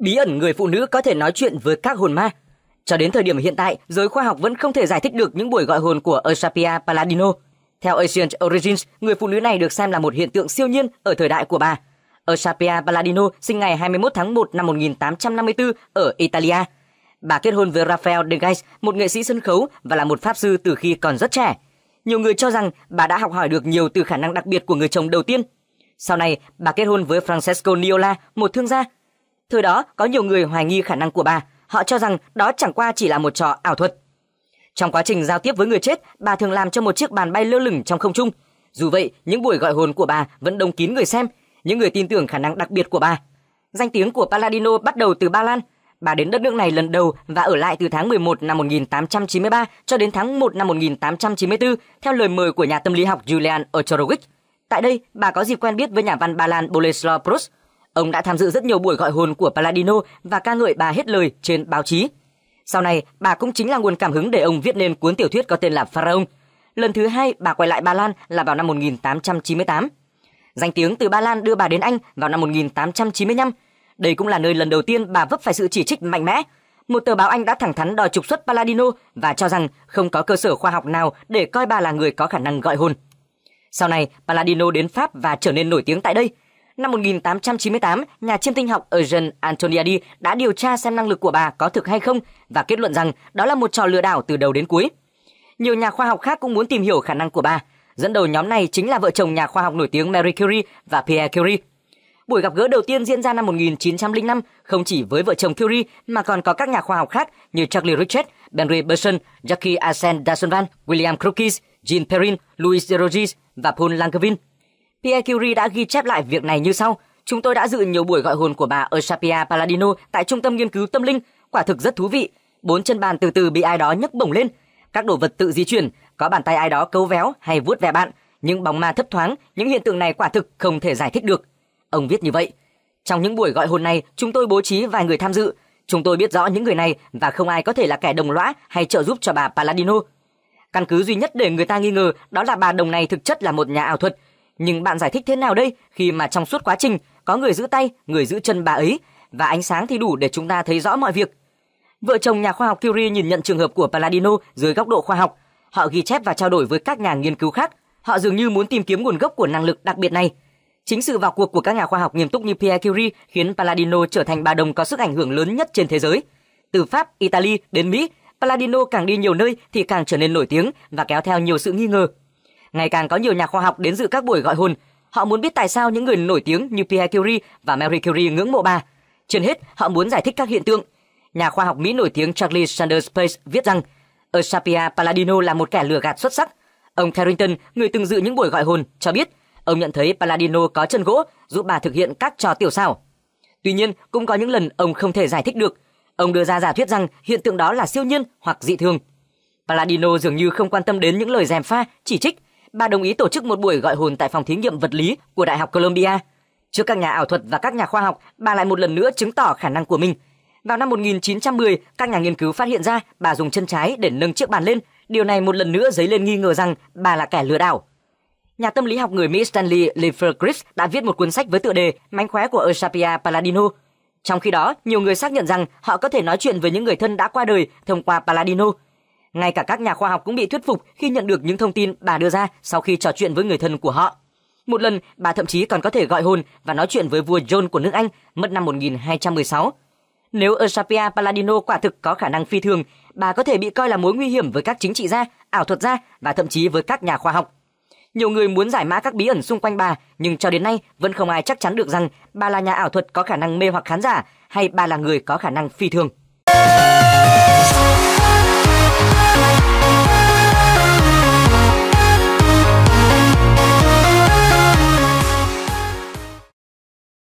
bí ẩn người phụ nữ có thể nói chuyện với các hồn ma. Cho đến thời điểm hiện tại, giới khoa học vẫn không thể giải thích được những buổi gọi hồn của Eusapia Palladino. Theo Ancient Origins, người phụ nữ này được xem là một hiện tượng siêu nhiên ở thời đại của bà. Eusapia Palladino sinh ngày 21 tháng 1 năm 1854 ở Italia. Bà kết hôn với Rafael De Geis, một nghệ sĩ sân khấu và là một pháp sư từ khi còn rất trẻ. Nhiều người cho rằng bà đã học hỏi được nhiều từ khả năng đặc biệt của người chồng đầu tiên. Sau này, bà kết hôn với Francesco Niola, một thương gia Thời đó có nhiều người hoài nghi khả năng của bà, họ cho rằng đó chẳng qua chỉ là một trò ảo thuật. Trong quá trình giao tiếp với người chết, bà thường làm cho một chiếc bàn bay lơ lửng trong không trung. Dù vậy, những buổi gọi hồn của bà vẫn đông kín người xem, những người tin tưởng khả năng đặc biệt của bà. Danh tiếng của Paladino bắt đầu từ Ba Lan. Bà đến đất nước này lần đầu và ở lại từ tháng 11 năm 1893 cho đến tháng 1 năm 1894 theo lời mời của nhà tâm lý học Julian Ochorowicz. Tại đây, bà có dịp quen biết với nhà văn Ba Lan Boleslaw Proust, Ông đã tham dự rất nhiều buổi gọi hồn của Paladino và ca ngợi bà hết lời trên báo chí. Sau này, bà cũng chính là nguồn cảm hứng để ông viết nên cuốn tiểu thuyết có tên là Pharaoh. Lần thứ hai, bà quay lại Ba Lan là vào năm 1898. Danh tiếng từ Ba Lan đưa bà đến Anh vào năm 1895. Đây cũng là nơi lần đầu tiên bà vấp phải sự chỉ trích mạnh mẽ. Một tờ báo Anh đã thẳng thắn đòi trục xuất Paladino và cho rằng không có cơ sở khoa học nào để coi bà là người có khả năng gọi hồn. Sau này, Paladino đến Pháp và trở nên nổi tiếng tại đây – Năm 1898, nhà chiêm tinh học Eugen Antoniadi đã điều tra xem năng lực của bà có thực hay không và kết luận rằng đó là một trò lừa đảo từ đầu đến cuối. Nhiều nhà khoa học khác cũng muốn tìm hiểu khả năng của bà. Dẫn đầu nhóm này chính là vợ chồng nhà khoa học nổi tiếng Marie Curie và Pierre Curie. Buổi gặp gỡ đầu tiên diễn ra năm 1905 không chỉ với vợ chồng Curie mà còn có các nhà khoa học khác như Charlie Richard, Benry Berson, Jackie Asen Dasunvan, William Crookes, Jean Perrin, Louis Derogis và Paul Langevin. Pierre Curie đã ghi chép lại việc này như sau. Chúng tôi đã dự nhiều buổi gọi hồn của bà ở Eustacia Palladino tại Trung tâm Nghiên cứu Tâm linh. Quả thực rất thú vị. Bốn chân bàn từ từ bị ai đó nhấc bổng lên. Các đồ vật tự di chuyển, có bàn tay ai đó cấu véo hay vuốt ve bạn. Những bóng ma thấp thoáng, những hiện tượng này quả thực không thể giải thích được. Ông viết như vậy. Trong những buổi gọi hồn này, chúng tôi bố trí vài người tham dự. Chúng tôi biết rõ những người này và không ai có thể là kẻ đồng lõa hay trợ giúp cho bà Palladino. Căn cứ duy nhất để người ta nghi ngờ đó là bà đồng này thực chất là một nhà ảo thuật, nhưng bạn giải thích thế nào đây khi mà trong suốt quá trình có người giữ tay, người giữ chân bà ấy và ánh sáng thì đủ để chúng ta thấy rõ mọi việc. Vợ chồng nhà khoa học Curie nhìn nhận trường hợp của Palladino dưới góc độ khoa học. Họ ghi chép và trao đổi với các nhà nghiên cứu khác. Họ dường như muốn tìm kiếm nguồn gốc của năng lực đặc biệt này. Chính sự vào cuộc của các nhà khoa học nghiêm túc như Pierre Curie khiến Palladino trở thành bà đồng có sức ảnh hưởng lớn nhất trên thế giới. Từ Pháp, Italy đến Mỹ, Palladino càng đi nhiều nơi thì càng trở nên nổi tiếng và kéo theo nhiều sự nghi ngờ ngày càng có nhiều nhà khoa học đến dự các buổi gọi hôn. Họ muốn biết tại sao những người nổi tiếng như Pierre Curie và Marie Curie ngưỡng mộ bà. Trên hết, họ muốn giải thích các hiện tượng. Nhà khoa học Mỹ nổi tiếng Charlie Sanders Peirce viết rằng Eusapia Palladino là một kẻ lừa gạt xuất sắc. Ông Carrington, người từng dự những buổi gọi hôn, cho biết ông nhận thấy Palladino có chân gỗ giúp bà thực hiện các trò tiểu xảo. Tuy nhiên, cũng có những lần ông không thể giải thích được. Ông đưa ra giả thuyết rằng hiện tượng đó là siêu nhiên hoặc dị thường. Palladino dường như không quan tâm đến những lời gièm pha, chỉ trích bà đồng ý tổ chức một buổi gọi hồn tại phòng thí nghiệm vật lý của Đại học Columbia. Trước các nhà ảo thuật và các nhà khoa học, bà lại một lần nữa chứng tỏ khả năng của mình. Vào năm 1910, các nhà nghiên cứu phát hiện ra bà dùng chân trái để nâng chiếc bàn lên. Điều này một lần nữa dấy lên nghi ngờ rằng bà là kẻ lừa đảo. Nhà tâm lý học người Mỹ Stanley Levergriff đã viết một cuốn sách với tựa đề Mánh khóe của Eusapia Palladino. Trong khi đó, nhiều người xác nhận rằng họ có thể nói chuyện với những người thân đã qua đời thông qua Palladino – ngay cả các nhà khoa học cũng bị thuyết phục khi nhận được những thông tin bà đưa ra sau khi trò chuyện với người thân của họ. Một lần, bà thậm chí còn có thể gọi hồn và nói chuyện với vua John của nước Anh mất năm 1216. Nếu Eusapia Palladino quả thực có khả năng phi thường, bà có thể bị coi là mối nguy hiểm với các chính trị gia, ảo thuật gia và thậm chí với các nhà khoa học. Nhiều người muốn giải mã các bí ẩn xung quanh bà, nhưng cho đến nay vẫn không ai chắc chắn được rằng bà là nhà ảo thuật có khả năng mê hoặc khán giả hay bà là người có khả năng phi thường.